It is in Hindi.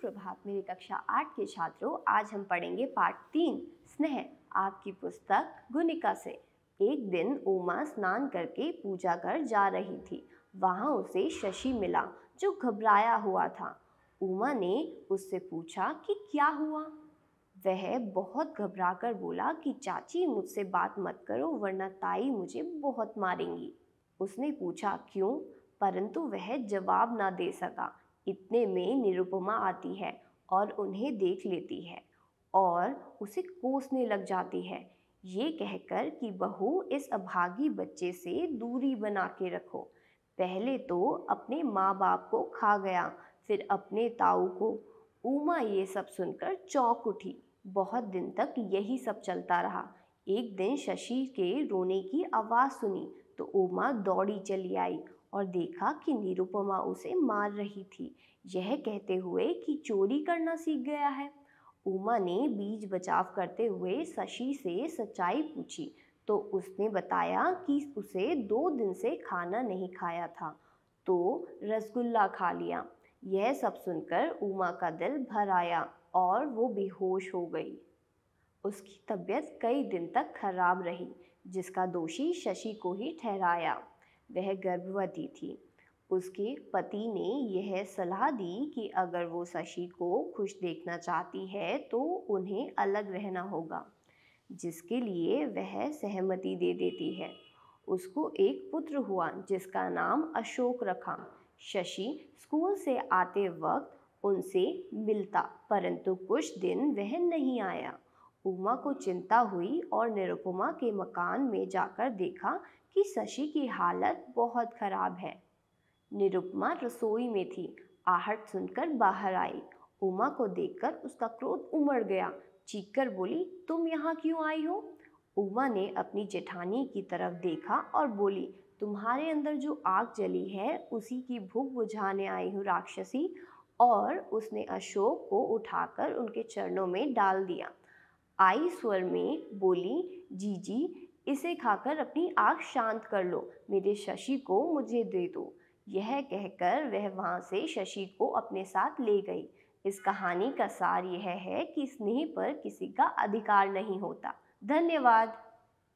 सुप्रभात मेरी कक्षा आठ के छात्रों आज हम पढ़ेंगे पार्ट तीन स्नेह आपकी पुस्तक गुनिका से एक दिन उमा स्नान करके पूजा कर जा रही थी वहाँ उसे शशि मिला जो घबराया हुआ था उमा ने उससे पूछा कि क्या हुआ वह बहुत घबरा कर बोला कि चाची मुझसे बात मत करो वरना ताई मुझे बहुत मारेंगी उसने पूछा क्यों परंतु वह जवाब ना दे सका इतने में निरुपमा आती है और उन्हें देख लेती है और उसे कोसने लग जाती है ये कहकर कि बहू इस अभागी बच्चे से दूरी बना के रखो पहले तो अपने माँ बाप को खा गया फिर अपने ताऊ को उमा ये सब सुनकर चौंक उठी बहुत दिन तक यही सब चलता रहा एक दिन शशि के रोने की आवाज़ सुनी तो उमा दौड़ी चली आई और देखा कि निरुपमा उसे मार रही थी यह कहते हुए कि चोरी करना सीख गया है उमा ने बीज बचाव करते हुए शशि से सच्चाई पूछी तो उसने बताया कि उसे दो दिन से खाना नहीं खाया था तो रसगुल्ला खा लिया यह सब सुनकर उमा का दिल भर आया और वो बेहोश हो गई उसकी तबीयत कई दिन तक खराब रही जिसका दोषी शशि को ही ठहराया वह गर्भवती थी उसके पति ने यह सलाह दी कि अगर वो शशि को खुश देखना चाहती है तो उन्हें अलग रहना होगा जिसके लिए वह सहमति दे देती है उसको एक पुत्र हुआ जिसका नाम अशोक रखा शशि स्कूल से आते वक्त उनसे मिलता परंतु कुछ दिन वह नहीं आया उमा को चिंता हुई और निरुपमा के मकान में जाकर देखा कि शशि की हालत बहुत खराब है निरुपमा रसोई में थी आहट सुनकर बाहर आई उमा को देखकर उसका क्रोध उमड़ गया चीखकर बोली तुम यहाँ क्यों आई हो उमा ने अपनी जेठानी की तरफ देखा और बोली तुम्हारे अंदर जो आग जली है उसी की भूख बुझाने आई हूँ राक्षसी और उसने अशोक को उठाकर उनके चरणों में डाल दिया आई स्वर में बोली जीजी इसे खाकर अपनी आँख शांत कर लो मेरे शशि को मुझे दे दो यह कहकर वह वहाँ से शशि को अपने साथ ले गई इस कहानी का सार यह है कि स्नेह पर किसी का अधिकार नहीं होता धन्यवाद